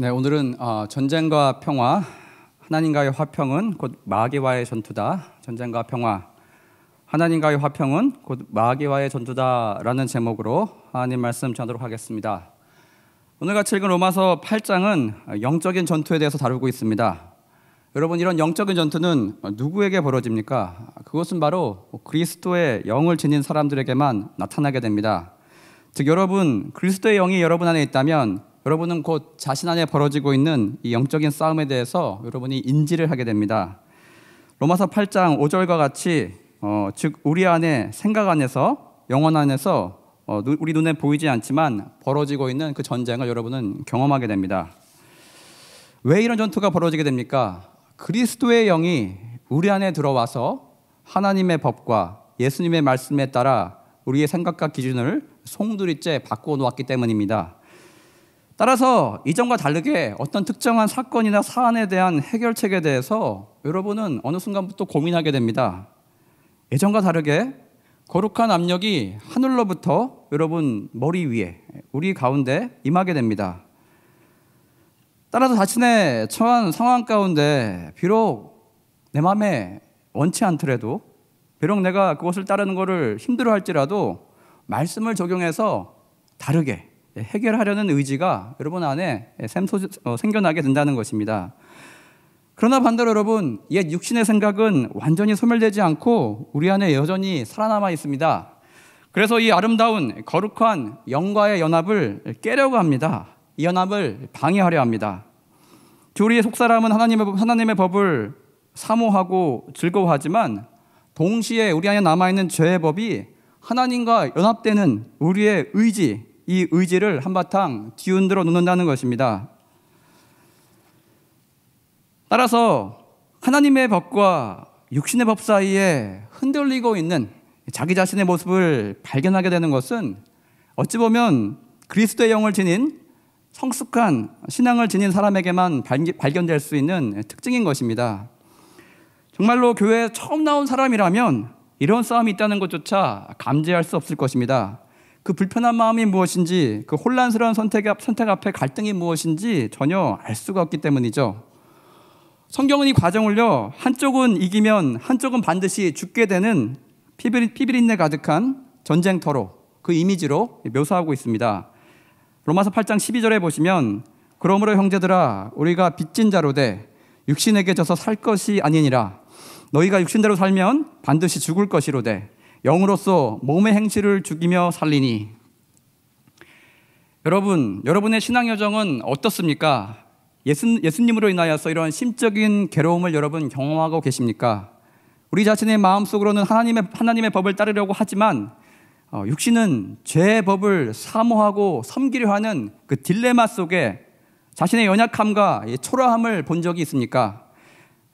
네, 오늘은 어, 전쟁과 평화, 하나님과의 화평은 곧 마귀와의 전투다. 전쟁과 평화, 하나님과의 화평은 곧 마귀와의 전투다라는 제목으로 하나님 말씀 전하도록 하겠습니다. 오늘 같이 읽은 로마서 8장은 영적인 전투에 대해서 다루고 있습니다. 여러분 이런 영적인 전투는 누구에게 벌어집니까? 그것은 바로 그리스도의 영을 지닌 사람들에게만 나타나게 됩니다. 즉 여러분 그리스도의 영이 여러분 안에 있다면 여러분은 곧 자신 안에 벌어지고 있는 이 영적인 싸움에 대해서 여러분이 인지를 하게 됩니다. 로마서 8장 5절과 같이 어, 즉 우리 안에 생각 안에서 영혼 안에서 어, 우리 눈에 보이지 않지만 벌어지고 있는 그 전쟁을 여러분은 경험하게 됩니다. 왜 이런 전투가 벌어지게 됩니까? 그리스도의 영이 우리 안에 들어와서 하나님의 법과 예수님의 말씀에 따라 우리의 생각과 기준을 송두리째 바꾸어 놓았기 때문입니다. 따라서 이전과 다르게 어떤 특정한 사건이나 사안에 대한 해결책에 대해서 여러분은 어느 순간부터 고민하게 됩니다. 예전과 다르게 거룩한 압력이 하늘로부터 여러분 머리 위에 우리 가운데 임하게 됩니다. 따라서 자신의 처한 상황 가운데 비록 내 마음에 원치 않더라도 비록 내가 그것을 따르는 것을 힘들어 할지라도 말씀을 적용해서 다르게 예, 해결하려는 의지가 여러분 안에 예, 샘소, 어, 생겨나게 된다는 것입니다. 그러나 반대로 여러분, 옛 육신의 생각은 완전히 소멸되지 않고 우리 안에 여전히 살아남아 있습니다. 그래서 이 아름다운 거룩한 영과의 연합을 깨려고 합니다. 이 연합을 방해하려 합니다. 우리의 속사람은 하나님의, 하나님의 법을 사모하고 즐거워하지만 동시에 우리 안에 남아있는 죄의 법이 하나님과 연합되는 우리의 의지, 이 의지를 한바탕 뒤흔들어 놓는다는 것입니다. 따라서 하나님의 법과 육신의 법 사이에 흔들리고 있는 자기 자신의 모습을 발견하게 되는 것은 어찌 보면 그리스도의 영을 지닌 성숙한 신앙을 지닌 사람에게만 발견될 수 있는 특징인 것입니다. 정말로 교회에 처음 나온 사람이라면 이런 싸움이 있다는 것조차 감지할 수 없을 것입니다. 그 불편한 마음이 무엇인지, 그 혼란스러운 선택, 앞, 선택 앞에 갈등이 무엇인지 전혀 알 수가 없기 때문이죠. 성경은 이 과정을요, 한쪽은 이기면 한쪽은 반드시 죽게 되는 피비린, 피비린내 가득한 전쟁터로 그 이미지로 묘사하고 있습니다. 로마서 8장 12절에 보시면 그러므로 형제들아 우리가 빚진 자로 돼 육신에게 져서 살 것이 아니니라 너희가 육신대로 살면 반드시 죽을 것이로되 영으로서 몸의 행실을 죽이며 살리니 여러분, 여러분의 신앙 여정은 어떻습니까? 예수, 예수님으로 인하여서 이런 심적인 괴로움을 여러분 경험하고 계십니까? 우리 자신의 마음속으로는 하나님의, 하나님의 법을 따르려고 하지만 어, 육신은 죄의 법을 사모하고 섬기려 하는 그 딜레마 속에 자신의 연약함과 초라함을 본 적이 있습니까?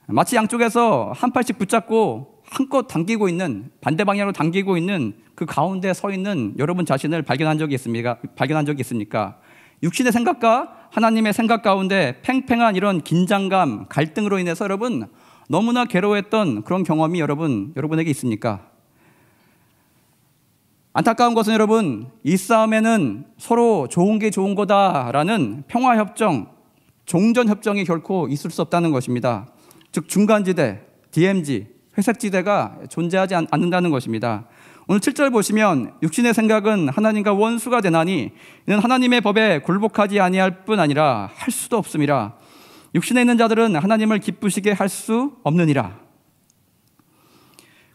마치 양쪽에서 한 팔씩 붙잡고 한껏 당기고 있는 반대 방향으로 당기고 있는 그 가운데 서 있는 여러분 자신을 발견한 적이 있습니까? 발견한 적이 있습니까? 육신의 생각과 하나님의 생각 가운데 팽팽한 이런 긴장감, 갈등으로 인해서 여러분 너무나 괴로웠던 그런 경험이 여러분 여러분에게 있습니까? 안타까운 것은 여러분 이 싸움에는 서로 좋은 게 좋은 거다라는 평화 협정, 종전 협정이 결코 있을 수 없다는 것입니다. 즉 중간지대, DMZ 회색지대가 존재하지 않는다는 것입니다. 오늘 7절 보시면 육신의 생각은 하나님과 원수가 되나니 이는 하나님의 법에 굴복하지 아니할 뿐 아니라 할 수도 없음이라 육신에 있는 자들은 하나님을 기쁘시게 할 수 없느니라.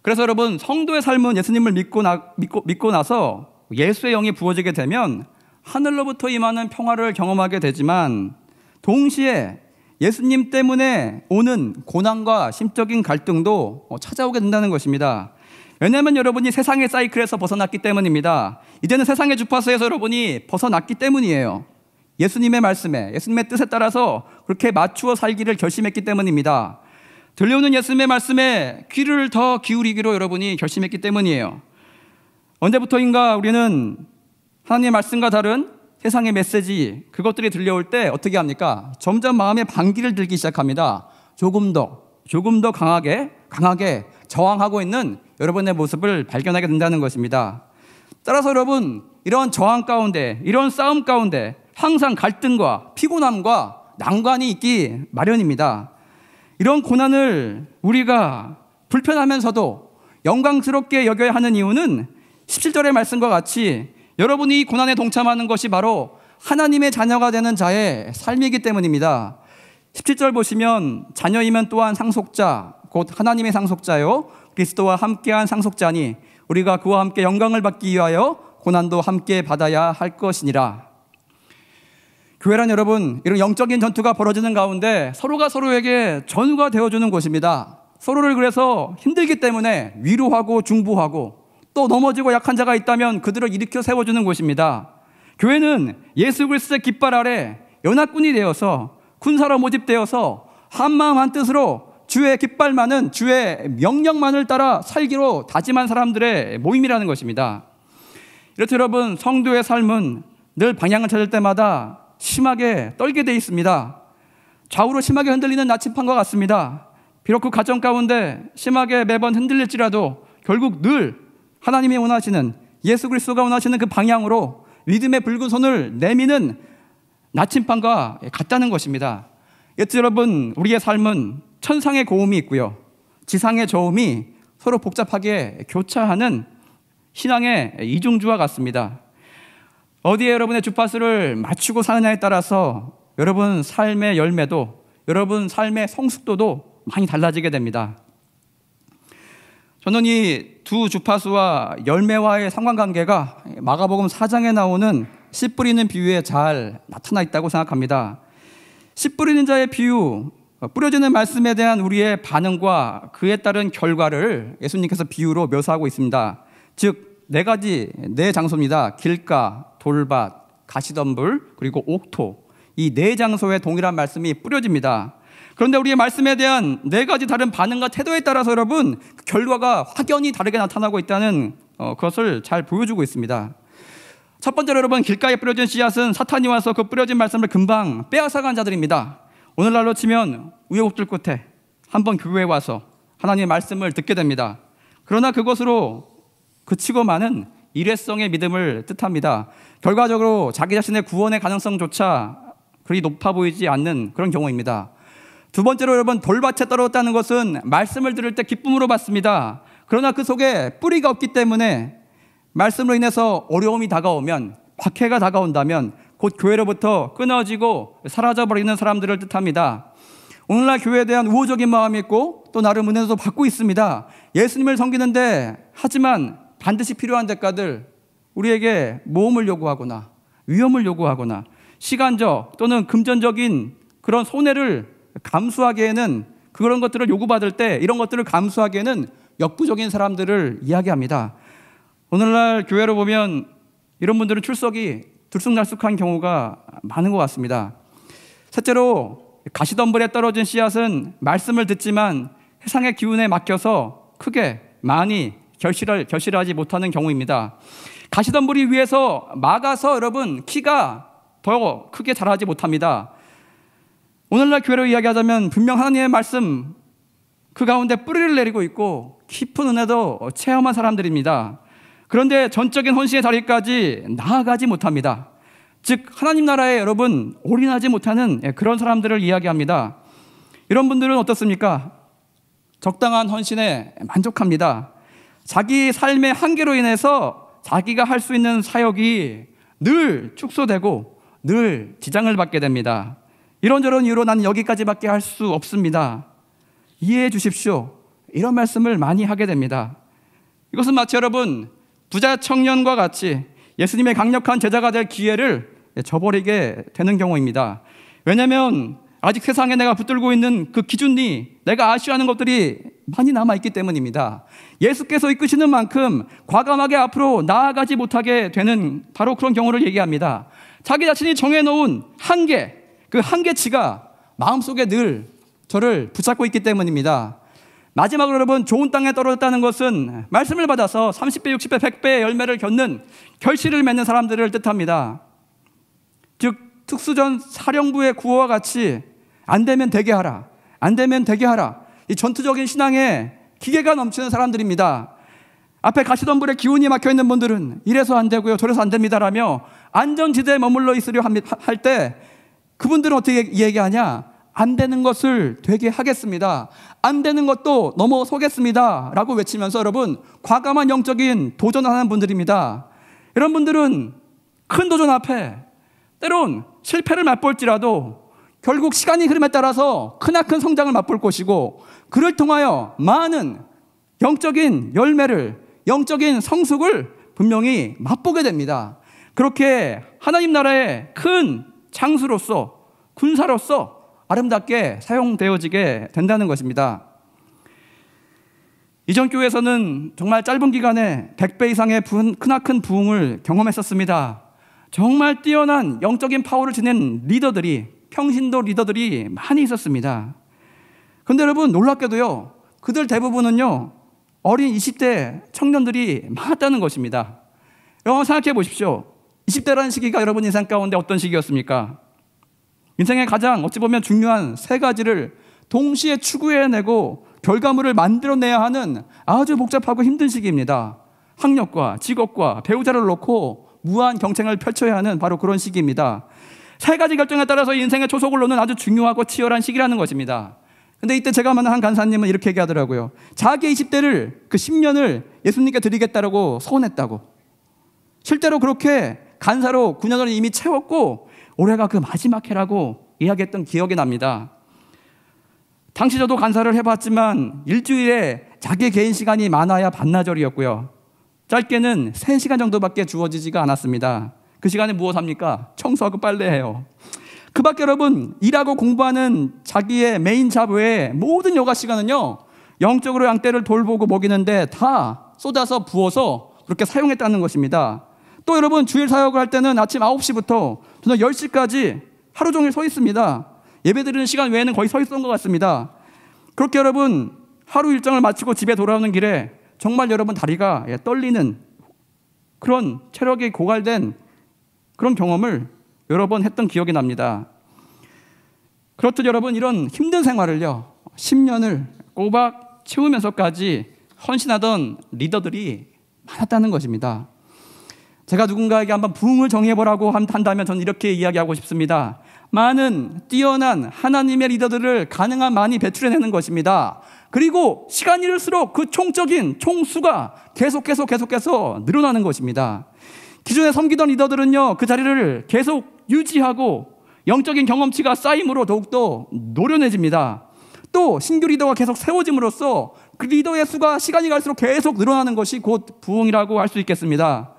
그래서 여러분 성도의 삶은 예수님을 믿고, 나, 믿고, 믿고 나서 예수의 영이 부어지게 되면 하늘로부터 임하는 평화를 경험하게 되지만 동시에 예수님 때문에 오는 고난과 심적인 갈등도 어, 찾아오게 된다는 것입니다. 왜냐하면 여러분이 세상의 사이클에서 벗어났기 때문입니다. 이제는 세상의 주파수에서 여러분이 벗어났기 때문이에요. 예수님의 말씀에, 예수님의 뜻에 따라서 그렇게 맞추어 살기를 결심했기 때문입니다. 들려오는 예수님의 말씀에 귀를 더 기울이기로 여러분이 결심했기 때문이에요. 언제부터인가 우리는 하나님의 말씀과 다른 세상의 메시지, 그것들이 들려올 때 어떻게 합니까? 점점 마음에 반기를 들기 시작합니다. 조금 더, 조금 더 강하게, 강하게 저항하고 있는 여러분의 모습을 발견하게 된다는 것입니다. 따라서 여러분, 이런 저항 가운데, 이런 싸움 가운데 항상 갈등과 피곤함과 난관이 있기 마련입니다. 이런 고난을 우리가 불편하면서도 영광스럽게 여겨야 하는 이유는 17절의 말씀과 같이 여러분이 고난에 동참하는 것이 바로 하나님의 자녀가 되는 자의 삶이기 때문입니다. 17절 보시면 자녀이면 또한 상속자, 곧 하나님의 상속자요. 그리스도와 함께한 상속자니 우리가 그와 함께 영광을 받기 위하여 고난도 함께 받아야 할 것이니라. 교회란 여러분, 이런 영적인 전투가 벌어지는 가운데 서로가 서로에게 전우가 되어주는 곳입니다. 서로를 그래서 힘들기 때문에 위로하고 중보하고 또 넘어지고 약한 자가 있다면 그들을 일으켜 세워주는 곳입니다. 교회는 예수 그리스도의 깃발 아래 연합군이 되어서 군사로 모집되어서 한마음 한뜻으로 주의 깃발만은 주의 명령만을 따라 살기로 다짐한 사람들의 모임이라는 것입니다. 이렇듯 여러분 성도의 삶은 늘 방향을 찾을 때마다 심하게 떨게 돼 있습니다. 좌우로 심하게 흔들리는 나침판과 같습니다. 비록 그 가정 가운데 심하게 매번 흔들릴지라도 결국 늘 하나님이 원하시는 예수 그리스도가 원하시는 그 방향으로 믿음의 붉은 손을 내미는 나침판과 같다는 것입니다. 여러분, 우리의 삶은 천상의 고음이 있고요. 지상의 저음이 서로 복잡하게 교차하는 신앙의 이중주와 같습니다. 어디에 여러분의 주파수를 맞추고 사느냐에 따라서 여러분 삶의 열매도 여러분 삶의 성숙도도 많이 달라지게 됩니다. 저는 이 두 주파수와 열매와의 상관관계가 마가복음 4장에 나오는 씨 뿌리는 비유에 잘 나타나 있다고 생각합니다. 씨 뿌리는 자의 비유, 뿌려지는 말씀에 대한 우리의 반응과 그에 따른 결과를 예수님께서 비유로 묘사하고 있습니다. 즉, 네 가지, 네 장소입니다. 길가, 돌밭, 가시덤불, 그리고 옥토. 이 네 장소에 동일한 말씀이 뿌려집니다. 그런데 우리의 말씀에 대한 네 가지 다른 반응과 태도에 따라서 여러분 그 결과가 확연히 다르게 나타나고 있다는 어, 그것을 잘 보여주고 있습니다. 첫 번째로 여러분 길가에 뿌려진 씨앗은 사탄이 와서 그 뿌려진 말씀을 금방 빼앗아간 자들입니다. 오늘날로 치면 우여곡절 끝에 한번 그 교회에 와서 하나님의 말씀을 듣게 됩니다. 그러나 그것으로 그치고 많은 일회성의 믿음을 뜻합니다. 결과적으로 자기 자신의 구원의 가능성조차 그리 높아 보이지 않는 그런 경우입니다. 두 번째로 여러분 돌밭에 떨어졌다는 것은 말씀을 들을 때 기쁨으로 받습니다. 그러나 그 속에 뿌리가 없기 때문에 말씀으로 인해서 어려움이 다가오면 박해가 다가온다면 곧 교회로부터 끊어지고 사라져버리는 사람들을 뜻합니다. 오늘날 교회에 대한 우호적인 마음이 있고 또 나름 은혜도 받고 있습니다. 예수님을 섬기는데 하지만 반드시 필요한 대가들 우리에게 모험을 요구하거나 위험을 요구하거나 시간적 또는 금전적인 그런 손해를 감수하기에는 그런 것들을 요구받을 때 이런 것들을 감수하기에는 역부족인 사람들을 이야기합니다. 오늘날 교회로 보면 이런 분들은 출석이 들쑥날쑥한 경우가 많은 것 같습니다. 셋째로 가시덤불에 떨어진 씨앗은 말씀을 듣지만 세상의 기운에 맡겨서 크게 많이 결실을 결실하지 못하는 경우입니다. 가시덤불이 위에서 막아서 여러분 키가 더 크게 자라지 못합니다. 오늘날 교회로 이야기하자면 분명 하나님의 말씀 그 가운데 뿌리를 내리고 있고 깊은 은혜도 체험한 사람들입니다. 그런데 전적인 헌신의 자리까지 나아가지 못합니다. 즉 하나님 나라에 여러분 올인하지 못하는 예, 그런 사람들을 이야기합니다. 이런 분들은 어떻습니까? 적당한 헌신에 만족합니다. 자기 삶의 한계로 인해서 자기가 할 수 있는 사역이 늘 축소되고 늘 지장을 받게 됩니다. 이런저런 이유로 나는 여기까지밖에 할 수 없습니다. 이해해 주십시오. 이런 말씀을 많이 하게 됩니다. 이것은 마치 여러분 부자 청년과 같이 예수님의 강력한 제자가 될 기회를 저버리게 되는 경우입니다. 왜냐하면 아직 세상에 내가 붙들고 있는 그 기준이 내가 아쉬워하는 것들이 많이 남아있기 때문입니다. 예수께서 이끄시는 만큼 과감하게 앞으로 나아가지 못하게 되는 바로 그런 경우를 얘기합니다. 자기 자신이 정해놓은 한계, 그 한계치가 마음속에 늘 저를 붙잡고 있기 때문입니다. 마지막으로 여러분 좋은 땅에 떨어졌다는 것은 말씀을 받아서 30배, 60배, 100배의 열매를 겪는 결실을 맺는 사람들을 뜻합니다. 즉 특수전 사령부의 구호와 같이 안 되면 되게 하라. 안 되면 되게 하라. 이 전투적인 신앙에 기계가 넘치는 사람들입니다. 앞에 가시덤불에 기운이 막혀 있는 분들은 이래서 안 되고요. 저래서 안 됩니다라며 안전지대에 머물러 있으려 할때 그분들은 어떻게 얘기하냐? 안 되는 것을 되게 하겠습니다. 안 되는 것도 넘어서겠습니다. 라고 외치면서 여러분, 과감한 영적인 도전을 하는 분들입니다. 이런 분들은 큰 도전 앞에 때론 실패를 맛볼지라도 결국 시간이 흐름에 따라서 크나큰 성장을 맛볼 것이고 그를 통하여 많은 영적인 열매를, 영적인 성숙을 분명히 맛보게 됩니다. 그렇게 하나님 나라의 큰 창수로서 군사로서 아름답게 사용되어지게 된다는 것입니다. 이전 교회에서는 정말 짧은 기간에 100배 이상의 부흥, 크나큰 부흥을 경험했었습니다. 정말 뛰어난 영적인 파워를 지낸 리더들이 평신도 리더들이 많이 있었습니다. 근데 여러분 놀랍게도요. 그들 대부분은요. 어린 20대 청년들이 많았다는 것입니다. 여러분 생각해 보십시오. 20대라는 시기가 여러분 인생 가운데 어떤 시기였습니까? 인생의 가장 어찌 보면 중요한 세 가지를 동시에 추구해내고 결과물을 만들어내야 하는 아주 복잡하고 힘든 시기입니다. 학력과 직업과 배우자를 놓고 무한 경쟁을 펼쳐야 하는 바로 그런 시기입니다. 세 가지 결정에 따라서 인생의 초속을 놓는 아주 중요하고 치열한 시기라는 것입니다. 근데 이때 제가 만난 한 간사님은 이렇게 얘기하더라고요. 자기 20대를 그 10년을 예수님께 드리겠다라고 서운했다고. 실제로 그렇게 간사로 9년 을 이미 채웠고 올해가 그 마지막 해라고 이야기했던 기억이 납니다. 당시 저도 간사를 해봤지만 일주일에 자기 개인 시간이 많아야 반나절이었고요. 짧게는 3시간 정도밖에 주어지지가 않았습니다. 그 시간에 무엇 합니까? 청소하고 빨래해요. 그 밖에 여러분, 일하고 공부하는 자기의 메인 잡 외에 모든 여가 시간은요, 영적으로 양떼를 돌보고 먹이는데 다 쏟아서 부어서 그렇게 사용했다는 것입니다. 또 여러분 주일 사역을 할 때는 아침 9시부터 저녁 10시까지 하루 종일 서 있습니다. 예배 드리는 시간 외에는 거의 서 있었던 것 같습니다. 그렇게 여러분 하루 일정을 마치고 집에 돌아오는 길에 정말 여러분 다리가 예, 떨리는 그런 체력이 고갈된 그런 경험을 여러 번 했던 기억이 납니다. 그렇듯 여러분 이런 힘든 생활을요 10년을 꼬박 채우면서까지 헌신하던 리더들이 많았다는 것입니다. 제가 누군가에게 한번 부흥을 정해보라고 한다면 저는 이렇게 이야기하고 싶습니다. 많은 뛰어난 하나님의 리더들을 가능한 많이 배출해내는 것입니다. 그리고 시간이 흐를수록 그 총적인 총수가 계속 계속 계속해서 늘어나는 것입니다. 기존에 섬기던 리더들은요, 그 자리를 계속 유지하고 영적인 경험치가 쌓임으로 더욱더 노련해집니다. 또 신규 리더가 계속 세워짐으로써 그 리더의 수가 시간이 갈수록 계속 늘어나는 것이 곧 부흥이라고 할 수 있겠습니다.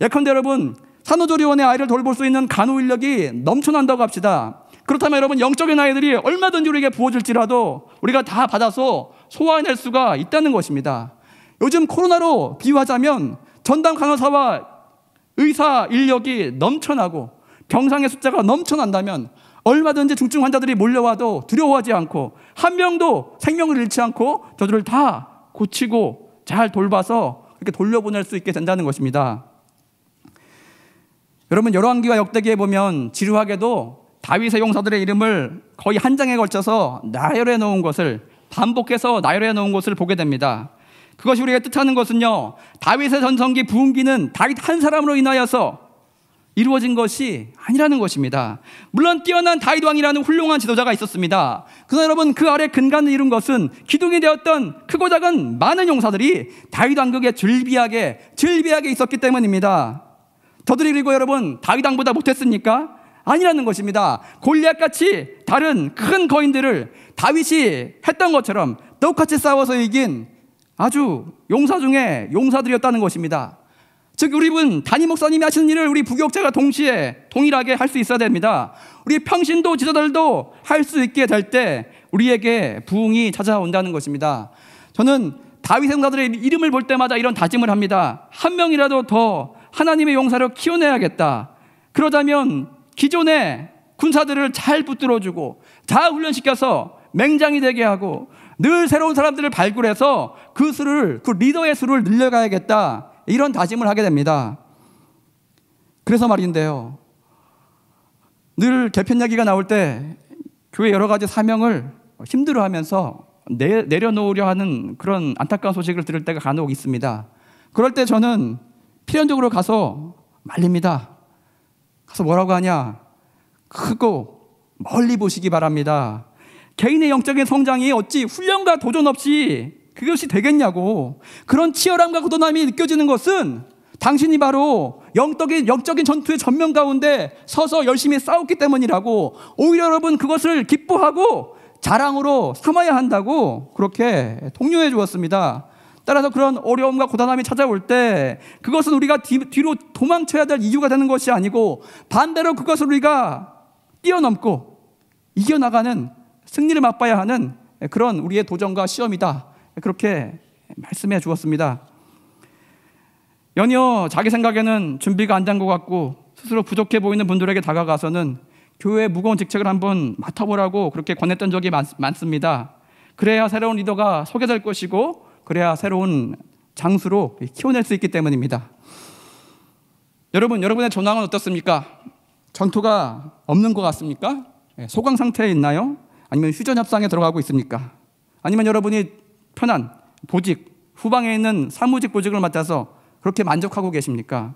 예컨대 여러분 산후조리원의 아이를 돌볼 수 있는 간호 인력이 넘쳐난다고 합시다. 그렇다면 여러분 영적인 아이들이 얼마든지 우리에게 부어질지라도 우리가 다 받아서 소화해낼 수가 있다는 것입니다. 요즘 코로나로 비유하자면 전담 간호사와 의사 인력이 넘쳐나고 병상의 숫자가 넘쳐난다면 얼마든지 중증 환자들이 몰려와도 두려워하지 않고 한 명도 생명을 잃지 않고 저들을 다 고치고 잘 돌봐서 그렇게 돌려보낼 수 있게 된다는 것입니다. 여러분 열왕기와 역대기에 보면 지루하게도 다윗의 용사들의 이름을 거의 한 장에 걸쳐서 나열해 놓은 것을 반복해서 나열해 놓은 것을 보게 됩니다. 그것이 우리가 뜻하는 것은요. 다윗의 전성기 부흥기는 다윗 한 사람으로 인하여서 이루어진 것이 아니라는 것입니다. 물론 뛰어난 다윗 왕이라는 훌륭한 지도자가 있었습니다. 그러나 여러분 그 아래 근간을 이룬 것은 기둥이 되었던 크고 작은 많은 용사들이 다윗 왕국에 즐비하게 즐비하게 있었기 때문입니다. 저들이 그리고 여러분 다윗왕보다 못했습니까? 아니라는 것입니다. 골리앗같이 다른 큰 거인들을 다윗이 했던 것처럼 똑같이 싸워서 이긴 아주 용사 중에 용사들이었다는 것입니다. 즉 우리 분 단임 목사님이 하시는 일을 우리 부교자가 동시에 동일하게 할 수 있어야 됩니다. 우리 평신도 지도들도 할 수 있게 될 때 우리에게 부흥이 찾아온다는 것입니다. 저는 다윗 행사들의 이름을 볼 때마다 이런 다짐을 합니다. 한 명이라도 더 하나님의 용사를 키워내야겠다. 그러자면 기존의 군사들을 잘 붙들어주고 잘 훈련시켜서 맹장이 되게 하고 늘 새로운 사람들을 발굴해서 그 수를, 그 리더의 수를 늘려가야겠다. 이런 다짐을 하게 됩니다. 그래서 말인데요. 늘 개편 이야기가 나올 때 교회 여러 가지 사명을 힘들어 하면서 내려놓으려 하는 그런 안타까운 소식을 들을 때가 간혹 있습니다. 그럴 때 저는 필연적으로 가서 말립니다. 가서 뭐라고 하냐? 크고 멀리 보시기 바랍니다. 개인의 영적인 성장이 어찌 훈련과 도전 없이 그것이 되겠냐고. 그런 치열함과 고도함이 느껴지는 것은 당신이 바로 영적인, 영적인 전투의 전면 가운데 서서 열심히 싸웠기 때문이라고 오히려 여러분 그것을 기뻐하고 자랑으로 삼아야 한다고 그렇게 독려해 주었습니다. 따라서 그런 어려움과 고단함이 찾아올 때 그것은 우리가 뒤, 뒤로 도망쳐야 될 이유가 되는 것이 아니고 반대로 그것을 우리가 뛰어넘고 이겨나가는 승리를 맛봐야 하는 그런 우리의 도전과 시험이다. 그렇게 말씀해 주었습니다. 연이어 자기 생각에는 준비가 안 된 것 같고 스스로 부족해 보이는 분들에게 다가가서는 교회의 무거운 직책을 한번 맡아보라고 그렇게 권했던 적이 많, 습니다 그래야 새로운 리더가 소개될 것이고 그래야 새로운 장수로 키워낼 수 있기 때문입니다. 여러분, 여러분의 전황은 어떻습니까? 전투가 없는 것 같습니까? 예, 소강 상태에 있나요? 아니면 휴전 협상에 들어가고 있습니까? 아니면 여러분이 편한 보직, 후방에 있는 사무직 보직을 맡아서 그렇게 만족하고 계십니까?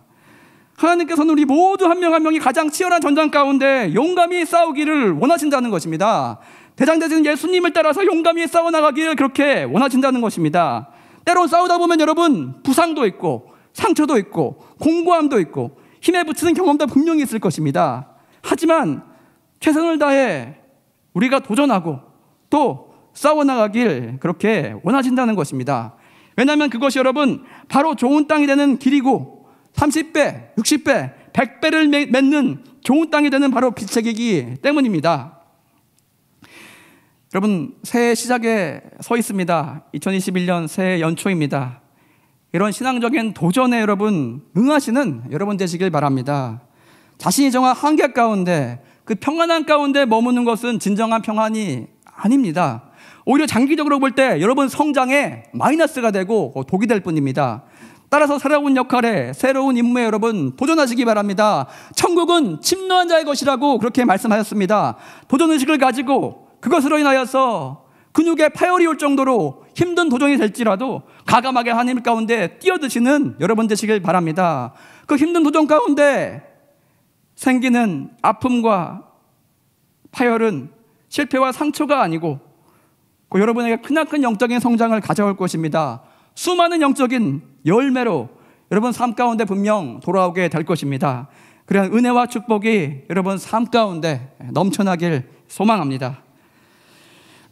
하나님께서는 우리 모두 한 명 한 명이 가장 치열한 전장 가운데 용감히 싸우기를 원하신다는 것입니다. 대장되진 예수님을 따라서 용감히 싸워나가기를 그렇게 원하신다는 것입니다. 때론 싸우다 보면 여러분 부상도 있고 상처도 있고 공고함도 있고 힘에 붙이는 경험도 분명히 있을 것입니다. 하지만 최선을 다해 우리가 도전하고 또 싸워나가길 그렇게 원하신다는 것입니다. 왜냐하면 그것이 여러분 바로 좋은 땅이 되는 길이고 30배, 60배, 100배를 맺는 좋은 땅이 되는 바로 빛책이기 때문입니다. 여러분, 새해 시작에 서 있습니다. 2021년 새해 연초입니다. 이런 신앙적인 도전에 여러분 응하시는 여러분 되시길 바랍니다. 자신이 정한 한계 가운데 그 평안한 가운데 머무는 것은 진정한 평안이 아닙니다. 오히려 장기적으로 볼 때 여러분 성장에 마이너스가 되고 독이 될 뿐입니다. 따라서 새로운 역할에 새로운 임무에 여러분 도전하시기 바랍니다. 천국은 침노한 자의 것이라고 그렇게 말씀하셨습니다. 도전 의식을 가지고 그것으로 인하여서 근육에 파열이 올 정도로 힘든 도전이 될지라도 가감하게 하나님 가운데 뛰어드시는 여러분 되시길 바랍니다. 그 힘든 도전 가운데 생기는 아픔과 파열은 실패와 상처가 아니고 그 여러분에게 크나큰 영적인 성장을 가져올 것입니다. 수많은 영적인 열매로 여러분 삶 가운데 분명 돌아오게 될 것입니다. 그런 은혜와 축복이 여러분 삶 가운데 넘쳐나길 소망합니다.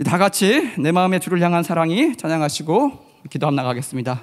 다 같이 내 마음의 주를 향한 사랑이 찬양하시고 기도함 나가겠습니다.